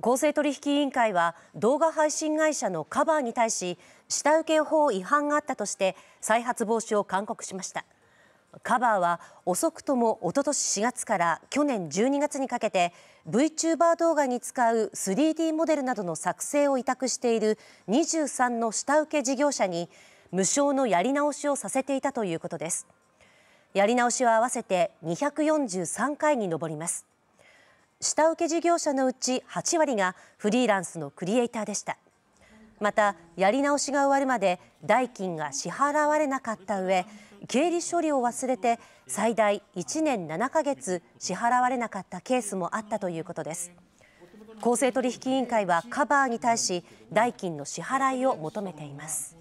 公正取引委員会は動画配信会社のカバーに対し下請け法違反があったとして再発防止を勧告しましたカバーは遅くともおととし4月から去年12月にかけて VTuber 動画に使う 3D モデルなどの作成を委託している23の下請け事業者に無償のやり直しをさせていたということですやり直しは合わせて243回に上ります下請け事業者のうち8割がフリーランスのクリエイターでしたまたやり直しが終わるまで代金が支払われなかった上経理処理を忘れて最大1年7ヶ月支払われなかったケースもあったということです公正取引委員会はカバーに対し代金の支払いを求めています